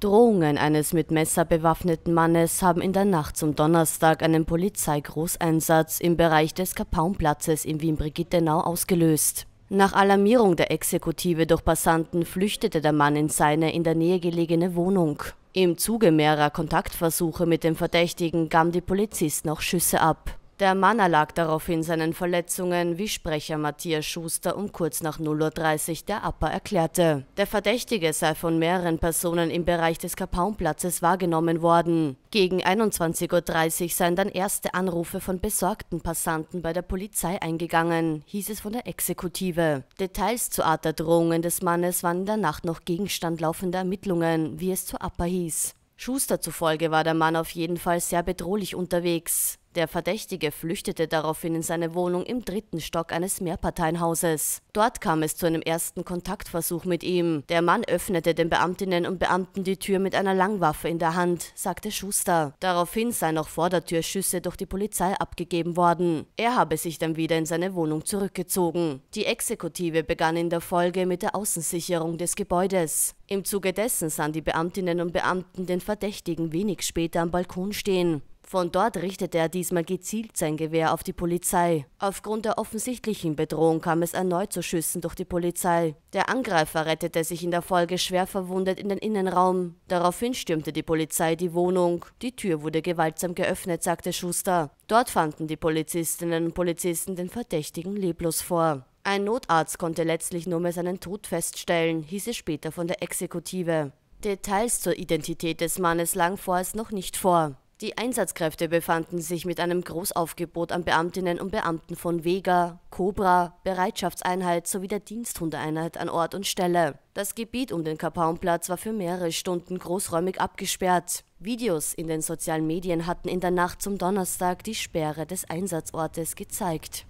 Drohungen eines mit Messer bewaffneten Mannes haben in der Nacht zum Donnerstag einen Polizeigroßeinsatz im Bereich des Kapaunplatzes in Wien-Brigittenau ausgelöst. Nach Alarmierung der Exekutive durch Passanten flüchtete der Mann in seine in der Nähe gelegene Wohnung. Im Zuge mehrerer Kontaktversuche mit dem Verdächtigen gaben die Polizisten auch Schüsse ab. Der Mann erlag daraufhin seinen Verletzungen, wie Sprecher Matthias Schuster um kurz nach 0.30 Uhr der APA erklärte. Der Verdächtige sei von mehreren Personen im Bereich des Kapaunplatzes wahrgenommen worden. Gegen 21.30 Uhr seien dann erste Anrufe von besorgten Passanten bei der Polizei eingegangen, hieß es von der Exekutive. Details zur Art der Drohungen des Mannes waren in der Nacht noch Gegenstand laufender Ermittlungen, wie es zur APA hieß. Schuster zufolge war der Mann auf jeden Fall sehr bedrohlich unterwegs. Der Verdächtige flüchtete daraufhin in seine Wohnung im dritten Stock eines Mehrparteienhauses. Dort kam es zu einem ersten Kontaktversuch mit ihm. Der Mann öffnete den Beamtinnen und Beamten die Tür mit einer Langwaffe in der Hand, sagte Schuster. Daraufhin seien auch vor der Tür Schüsse durch die Polizei abgegeben worden. Er habe sich dann wieder in seine Wohnung zurückgezogen. Die Exekutive begann in der Folge mit der Außensicherung des Gebäudes. Im Zuge dessen sahen die Beamtinnen und Beamten den Verdächtigen wenig später am Balkon stehen. Von dort richtete er diesmal gezielt sein Gewehr auf die Polizei. Aufgrund der offensichtlichen Bedrohung kam es erneut zu Schüssen durch die Polizei. Der Angreifer rettete sich in der Folge schwer verwundet in den Innenraum. Daraufhin stürmte die Polizei die Wohnung. Die Tür wurde gewaltsam geöffnet, sagte Schuster. Dort fanden die Polizistinnen und Polizisten den Verdächtigen leblos vor. Ein Notarzt konnte letztlich nur mehr seinen Tod feststellen, hieß es später von der Exekutive. Details zur Identität des Mannes lagen vorerst noch nicht vor. Die Einsatzkräfte befanden sich mit einem Großaufgebot an Beamtinnen und Beamten von Vega, Cobra, Bereitschaftseinheit sowie der Diensthundeeinheit an Ort und Stelle. Das Gebiet um den Kapaunplatz war für mehrere Stunden großräumig abgesperrt. Videos in den sozialen Medien hatten in der Nacht zum Donnerstag die Sperre des Einsatzortes gezeigt.